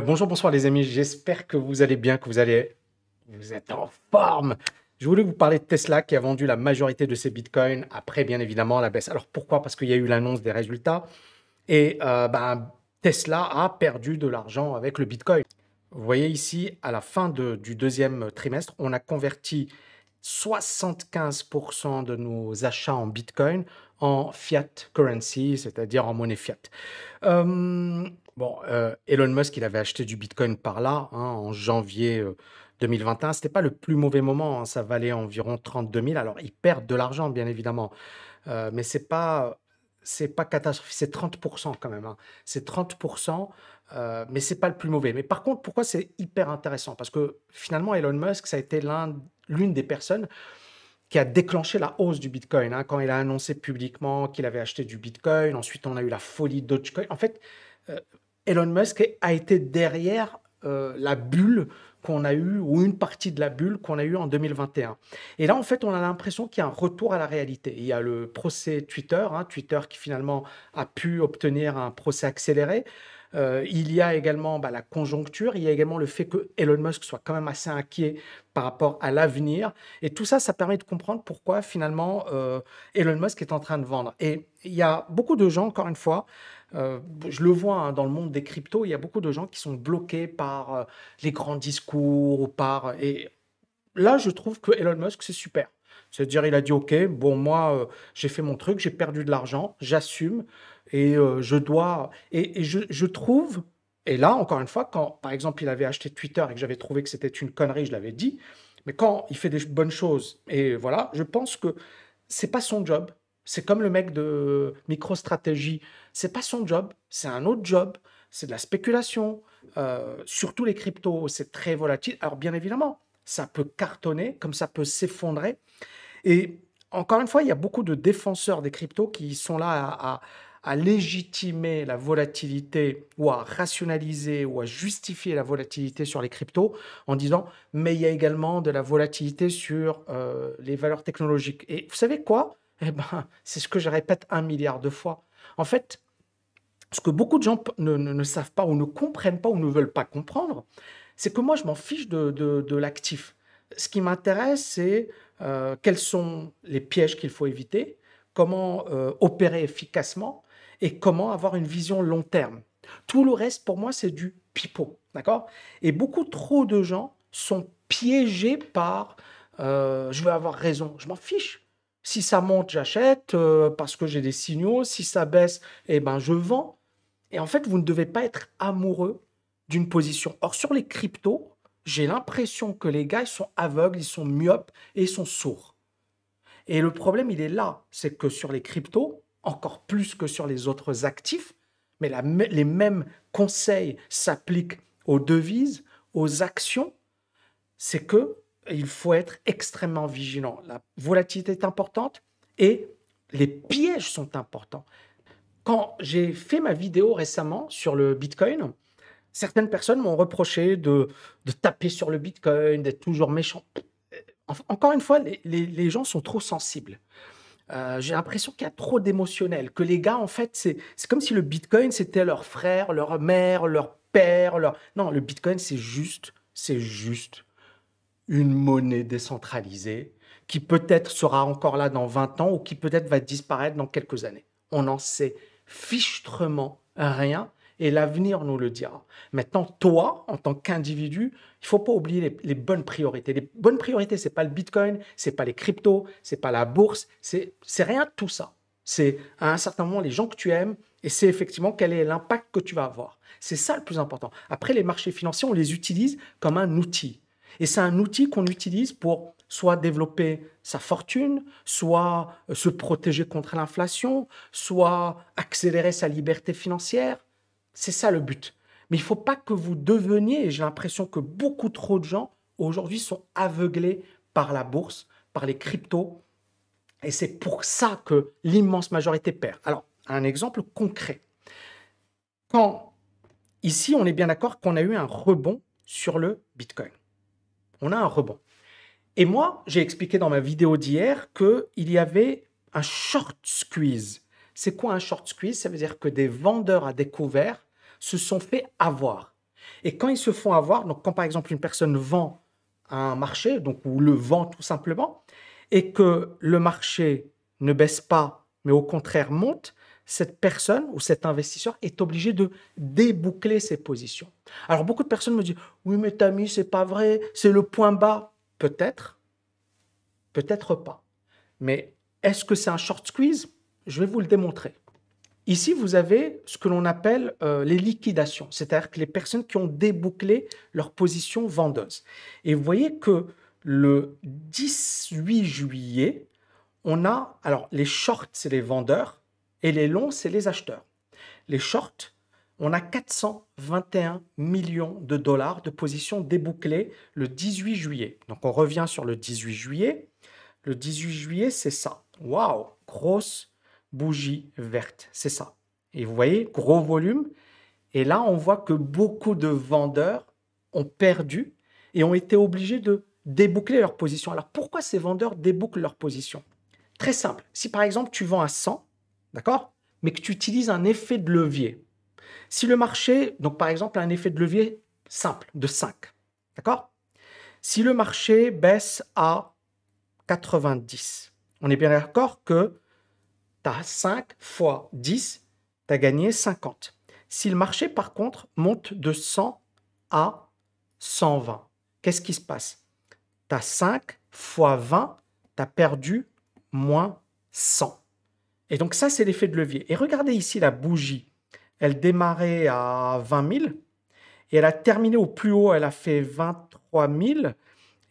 bonjour, bonsoir les amis. J'espère que vous allez bien, que vous allez, vous êtes en forme. Je voulais vous parler de Tesla qui a vendu la majorité de ses bitcoins après, bien évidemment, la baisse. Alors pourquoi Parce qu'il y a eu l'annonce des résultats et euh, ben, Tesla a perdu de l'argent avec le bitcoin. Vous voyez ici, à la fin du deuxième trimestre, on a converti 75% de nos achats en bitcoin en fiat currency, c'est-à-dire en monnaie fiat. Euh, Bon, euh, Elon Musk, il avait acheté du bitcoin par là, hein, en janvier, 2021. Euh, Ce C'était pas le plus mauvais moment, hein. ça valait environ 32 000. Alors, il perdent de l'argent, bien évidemment, euh, mais c'est pas c'est pas catastrophique, c'est 30 quand même, hein. C'est 30 mais mais c'est pas le plus mauvais. Mais par contre, pourquoi c'est hyper intéressant? Parce que finalement, Elon Musk, ça a été l'un l'une des personnes qui a déclenché la hausse du bitcoin, quand il a annoncé publiquement qu'il avait acheté du bitcoin. Ensuite, on a eu la folie Dogecoin. En fait, Elon Musk a été derrière euh, la bulle qu'on a eue, ou une partie de la bulle qu'on a eue en 2021. Et là, en fait, on a l'impression qu'il y a un retour à la réalité. Il y a le procès Twitter, hein, Twitter qui finalement a pu obtenir un procès accéléré. Euh, il y a également bah, la conjoncture, il y a également le fait que Elon Musk soit quand même assez inquiet par rapport à l'avenir. Et tout ça, ça permet de comprendre pourquoi finalement euh, Elon Musk est en train de vendre. Et il y a beaucoup de gens, encore une fois, euh, je le vois hein, dans le monde des cryptos, il y a beaucoup de gens qui sont bloqués par les grands discours ou par... Et là, je trouve que Elon Musk, c'est super. C'est-à-dire, il a dit, OK, bon, moi, j'ai fait mon truc, j'ai perdu de l'argent, j'assume, et euh, je dois. Et, je, trouve, et là encore une fois, quand par exemple il avait acheté Twitter et que j'avais trouvé que c'était une connerie, je l'avais dit, mais quand il fait des bonnes choses, et voilà, je pense que c'est pas son job. C'est comme le mec de Ce c'est pas son job, c'est un autre job, c'est de la spéculation, euh, surtout les cryptos, c'est très volatile. Alors bien évidemment, ça peut cartonner, comme ça peut s'effondrer. Et encore une fois, il y a beaucoup de défenseurs des cryptos qui sont là à à légitimer la volatilité ou à rationaliser ou à justifier la volatilité sur les cryptos en disant mais il y a également de la volatilité sur euh, les valeurs technologiques. Et vous savez quoi Eh ben, c'est ce que je répète un milliard de fois. En fait, ce que beaucoup de gens ne, savent pas ou ne comprennent pas ou ne veulent pas comprendre, c'est que moi je m'en fiche de, l'actif. Ce qui m'intéresse, c'est euh, quels sont les pièges qu'il faut éviter, comment euh, opérer efficacement, et comment avoir une vision long terme. Tout le reste, pour moi, c'est du pipeau. D'accord Et beaucoup trop de gens sont piégés par euh, je vais avoir raison. Je m'en fiche. Si ça monte, j'achète euh, parce que j'ai des signaux. Si ça baisse, et eh ben, je vends. Et en fait, vous ne devez pas être amoureux d'une position. Or, sur les cryptos, j'ai l'impression que les gars, ils sont aveugles, ils sont myopes et ils sont sourds. Et le problème, il est là. C'est que sur les cryptos, encore plus que sur les autres actifs, mais les mêmes conseils s'appliquent aux devises, aux actions, c'est que il faut être extrêmement vigilant. La volatilité est importante et les pièges sont importants. Quand j'ai fait ma vidéo récemment sur le Bitcoin, certaines personnes m'ont reproché de, taper sur le Bitcoin, d'être toujours méchant. Euh, encore une fois, les gens sont trop sensibles. Euh, j'ai l'impression qu'il y a trop d'émotionnel, que les gars, en fait, c'est comme si le Bitcoin, c'était leur frère, leur mère, leur père, Non, le Bitcoin, c'est juste, c'est juste une monnaie décentralisée qui peut-être sera encore là dans 20 ans ou qui peut-être va disparaître dans quelques années. On n'en sait fichtrement rien et l'avenir nous le dira. Maintenant, toi, en tant qu'individu, il faut pas oublier les, bonnes priorités. Les bonnes priorités, c'est pas le Bitcoin, c'est pas les cryptos, c'est pas la bourse, c'est rien de tout ça. C'est à un certain moment les gens que tu aimes et c'est effectivement quel est l'impact que tu vas avoir. C'est ça le plus important. Après, les marchés financiers, on les utilise comme un outil. Et c'est un outil qu'on utilise pour soit développer sa fortune, soit euh, se protéger contre l'inflation, soit accélérer sa liberté financière, c'est ça le but. Mais il ne faut pas que vous deveniez, et j'ai l'impression que beaucoup trop de gens aujourd'hui sont aveuglés par la bourse, par les cryptos. Et c'est pour ça que l'immense majorité perd. Alors, un exemple concret. Quand ici, on est bien d'accord qu'on a eu un rebond sur le Bitcoin. On a un rebond. Et moi, j'ai expliqué dans ma vidéo d'hier qu'il y avait un short squeeze. C'est quoi un short squeeze Ça veut dire que des vendeurs à découvert se sont fait avoir. Et quand ils se font avoir, donc quand par exemple une personne vend un marché, donc ou le vend tout simplement, et que le marché ne baisse pas, mais au contraire monte, cette personne ou cet investisseur est obligé de déboucler ses positions. Alors beaucoup de personnes me disent "Oui mais Tammy, c'est pas vrai, c'est le point bas." Peut-être, peut-être pas. Mais est-ce que c'est un short squeeze je vais vous le démontrer. Ici, vous avez ce que l'on appelle euh, les liquidations, c'est-à-dire que les personnes qui ont débouclé leur position vendeuse. Et vous voyez que le 18 juillet, on a, alors les shorts, c'est les vendeurs, et les longs, c'est les acheteurs. Les shorts, on a 421 millions de dollars de positions débouclées le 18 juillet. Donc on revient sur le 18 juillet. Le 18 juillet, c'est ça. Waouh, grosse bougie verte. C'est ça. Et vous voyez, gros volume. Et là, on voit que beaucoup de vendeurs ont perdu et ont été obligés de déboucler leur position. Alors pourquoi ces vendeurs débouclent leur position Très simple. Si par exemple tu vends à 100, d'accord Mais que tu utilises un effet de levier. Si le marché, donc par exemple un effet de levier simple de 5, d'accord Si le marché baisse à 90, on est bien d'accord que tu as 5 fois 10, tu as gagné 50. Si le marché, par contre, monte de 100 à 120, qu'est-ce qui se passe Tu as 5 fois 20, tu as perdu moins 100. Et donc ça, c'est l'effet de levier. Et regardez ici la bougie. Elle démarrait à 20 000 et elle a terminé au plus haut, elle a fait 23 000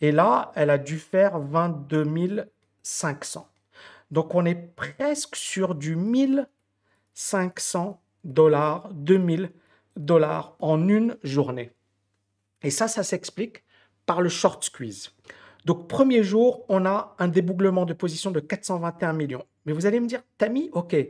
et là, elle a dû faire 22 500. Donc on est presque sur du 1500 dollars, 2000 dollars en une journée. Et ça, ça s'explique par le short squeeze. Donc premier jour, on a un débouglement de position de 421 millions. Mais vous allez me dire, Tammy, ok, mais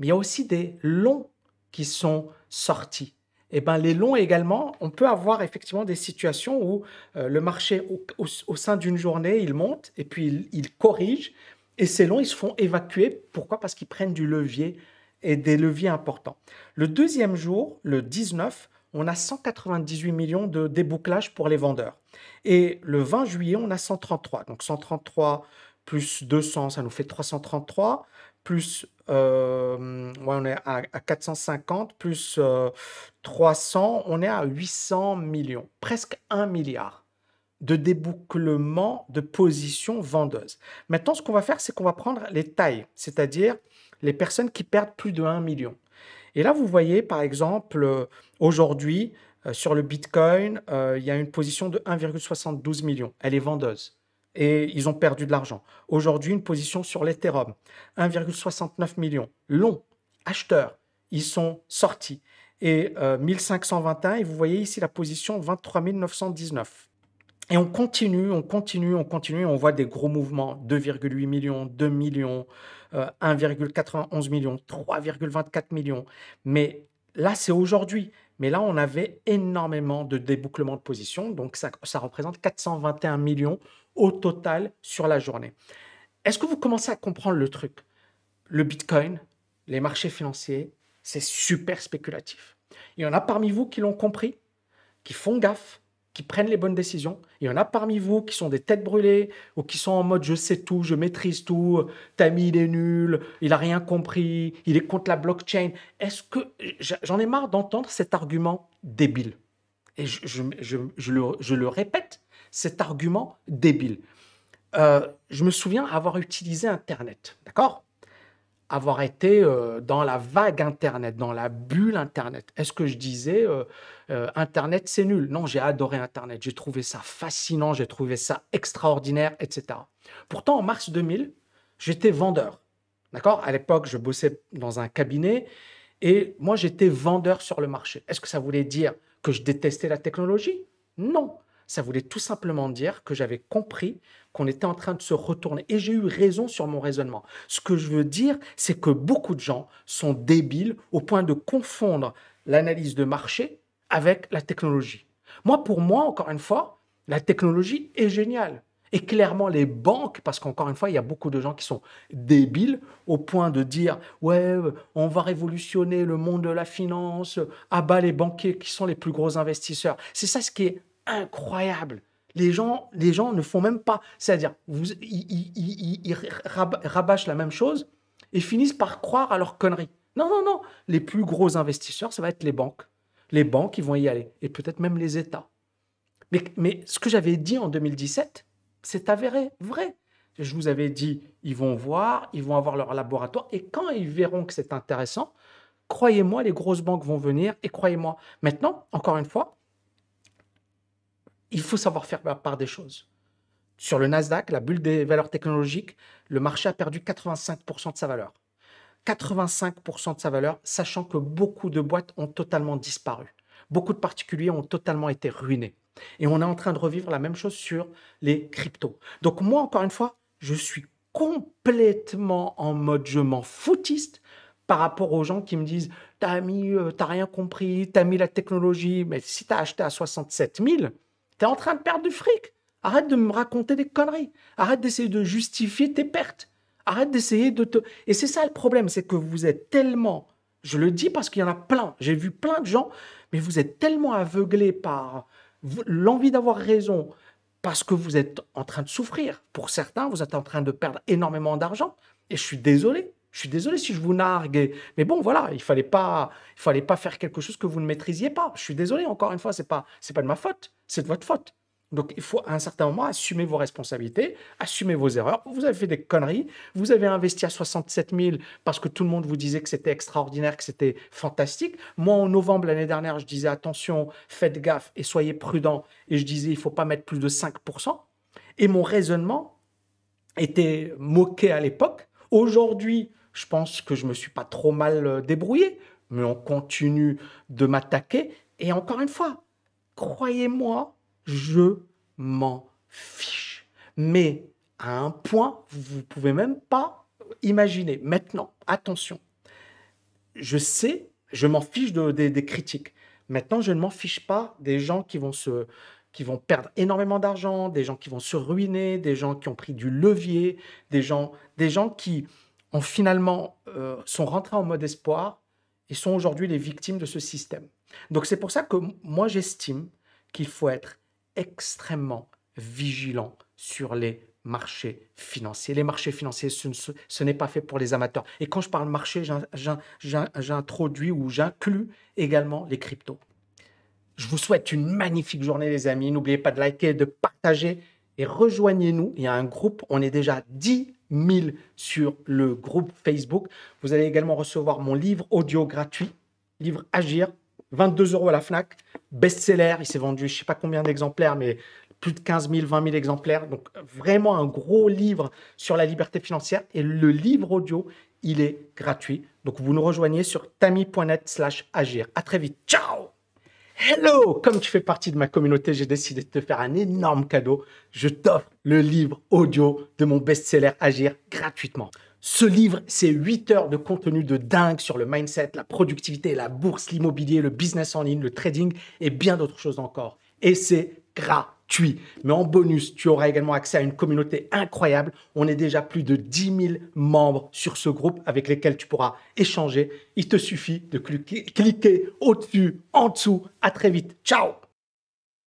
il y a aussi des longs qui sont sortis. Eh bien, les longs également, on peut avoir effectivement des situations où euh, le marché au, sein d'une journée, il monte et puis il corrige, et ces longs, ils se font évacuer. Pourquoi Parce qu'ils prennent du levier et des leviers importants. Le deuxième jour, le 19, on a 198 millions de débouclage pour les vendeurs. Et le 20 juillet, on a 133. Donc 133 plus 200, ça nous fait 333, plus euh, on est à, 450, plus 300, euh, on est à 800 millions, presque 1 milliard de débouclement de position vendeuse. Maintenant, ce qu'on va faire, c'est qu'on va prendre les tailles, c'est-à-dire les personnes qui perdent plus de 1 million. Et là, vous voyez, par exemple, euh, aujourd'hui, euh, sur le Bitcoin, euh, il y a une position de 1,72 million. Elle est vendeuse. Et ils ont perdu de l'argent. Aujourd'hui, une position sur l'Ethereum, 1,69 million. Long, acheteurs, ils sont sortis. Et 1521, et vous voyez ici la position 23 919. Et on continue, on continue, on continue. On voit des gros mouvements 2,8 millions, 2 millions, 1,91 euh, millions, 3,24 millions. Mais là, c'est aujourd'hui. Mais là, on avait énormément de débouclements de positions, Donc, ça représente 421 millions au total sur la journée. Est-ce que vous commencez à comprendre le truc Le Bitcoin, les marchés financiers, c'est super spéculatif. Il y en a parmi vous qui l'ont compris, qui font gaffe, qui prennent les bonnes décisions. Il y en a parmi vous qui sont des têtes brûlées ou qui sont en mode je sais tout, je maîtrise tout, Tammy il est nul, il a rien compris, il est contre la blockchain. Est-ce que j'en ai marre d'entendre cet argument débile Et je, je, le, répète, cet argument débile. Euh, je me souviens avoir utilisé Internet, d'accord avoir été euh, dans la vague Internet, dans la bulle Internet. Est-ce que je disais euh, euh, Internet c'est nul Non, j'ai adoré Internet, j'ai trouvé ça fascinant, j'ai trouvé ça extraordinaire, etc. Pourtant, en mars 2000, j'étais vendeur. D'accord À l'époque, je bossais dans un cabinet et moi, j'étais vendeur sur le marché. Est-ce que ça voulait dire que je détestais la technologie Non ça voulait tout simplement dire que j'avais compris qu'on était en train de se retourner. Et j'ai eu raison sur mon raisonnement. Ce que je veux dire, c'est que beaucoup de gens sont débiles au point de confondre l'analyse de marché avec la technologie. Moi, pour moi, encore une fois, la technologie est géniale. Et clairement, les banques, parce qu'encore une fois, il y a beaucoup de gens qui sont débiles au point de dire Ouais, euh, on va révolutionner le monde de la finance, euh, à bas les banquiers qui sont les plus gros investisseurs. C'est ça ce qui est incroyable. Les gens, les gens ne font même pas. C'est-à-dire, ils, rabâchent la même chose et finissent par croire à leur conneries. Non, non, non. Les plus gros investisseurs, ça va être les banques. Les banques, ils vont y aller. Et peut-être même les États. mais ce que j'avais dit en 2017, c'est avéré vrai. Je vous avais dit, ils vont voir, ils vont avoir leur laboratoire. Et quand ils verront que c'est intéressant, croyez-moi, les grosses banques vont venir. Et croyez-moi, maintenant, encore une fois, il faut savoir faire part des choses. Sur le Nasdaq, la bulle des valeurs technologiques, le marché a perdu 85% de sa valeur. 85% de sa valeur, sachant que beaucoup de boîtes ont totalement disparu. Beaucoup de particuliers ont totalement été ruinés. Et on est en train de revivre la même chose sur les cryptos. Donc moi, encore une fois, je suis complètement en mode je m'en foutiste par rapport aux gens qui me disent t'as mis, euh, t'as rien compris, t'as mis la technologie, mais si t'as acheté à 67 000, T'es en train de perdre du fric. Arrête de me raconter des conneries. Arrête d'essayer de justifier tes pertes. Arrête d'essayer de te... Et c'est ça le problème, c'est que vous êtes tellement... Je le dis parce qu'il y en a plein. J'ai vu plein de gens, mais vous êtes tellement aveuglés par l'envie d'avoir raison, parce que vous êtes en train de souffrir. Pour certains, vous êtes en train de perdre énormément d'argent. Et je suis désolé. Je suis désolé si je vous nargue, mais bon, voilà, il fallait pas, il fallait pas faire quelque chose que vous ne maîtrisiez pas. Je suis désolé, encore une fois, c'est pas, c'est pas de ma faute, c'est de votre faute. Donc, il faut à un certain moment assumer vos responsabilités, assumer vos erreurs. Vous avez fait des conneries, vous avez investi à 67 000 parce que tout le monde vous disait que c'était extraordinaire, que c'était fantastique. Moi, en novembre l'année dernière, je disais attention, faites gaffe et soyez prudent. Et je disais il faut pas mettre plus de 5 Et mon raisonnement était moqué à l'époque. Aujourd'hui, je pense que je me suis pas trop mal euh, débrouillé, mais on continue de m'attaquer. Et encore une fois, croyez-moi, je m'en fiche. Mais à un point, vous ne pouvez même pas imaginer. Maintenant, attention, je sais, je m'en fiche de, des critiques. Maintenant, je ne m'en fiche pas des gens qui vont se, qui vont perdre énormément d'argent, des gens qui vont se ruiner, des gens qui ont pris du levier, des gens, des gens qui, ont finalement euh, sont rentrés en mode espoir et sont aujourd'hui les victimes de ce système. Donc c'est pour ça que moi j'estime qu'il faut être extrêmement vigilant sur les marchés financiers. Les marchés financiers, ce, n'est pas fait pour les amateurs. Et quand je parle marché, j'introduis ou j'inclus également les cryptos. Je vous souhaite une magnifique journée les amis. N'oubliez pas de liker, de partager et rejoignez-nous. Il y a un groupe, on est déjà 10 1000 sur le groupe Facebook. Vous allez également recevoir mon livre audio gratuit, livre Agir, 22 euros à la FNAC, best-seller, il s'est vendu je ne sais pas combien d'exemplaires, mais plus de 15 000, 20 000 exemplaires. Donc vraiment un gros livre sur la liberté financière. Et le livre audio, il est gratuit. Donc vous nous rejoignez sur tami.net slash agir. À très vite. Ciao Hello, comme tu fais partie de ma communauté, j'ai décidé de te faire un énorme cadeau. Je t'offre le livre audio de mon best-seller Agir gratuitement. Ce livre, c'est 8 heures de contenu de dingue sur le mindset, la productivité, la bourse, l'immobilier, le business en ligne, le trading et bien d'autres choses encore. Et c'est gratuit. Mais en bonus, tu auras également accès à une communauté incroyable. On est déjà plus de 10 000 membres sur ce groupe avec lesquels tu pourras échanger. Il te suffit de cliquer, cliquer au-dessus, en dessous. À très vite. Ciao